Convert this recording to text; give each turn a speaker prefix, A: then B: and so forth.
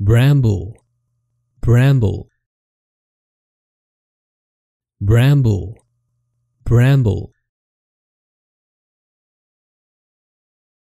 A: bramble bramble bramble bramble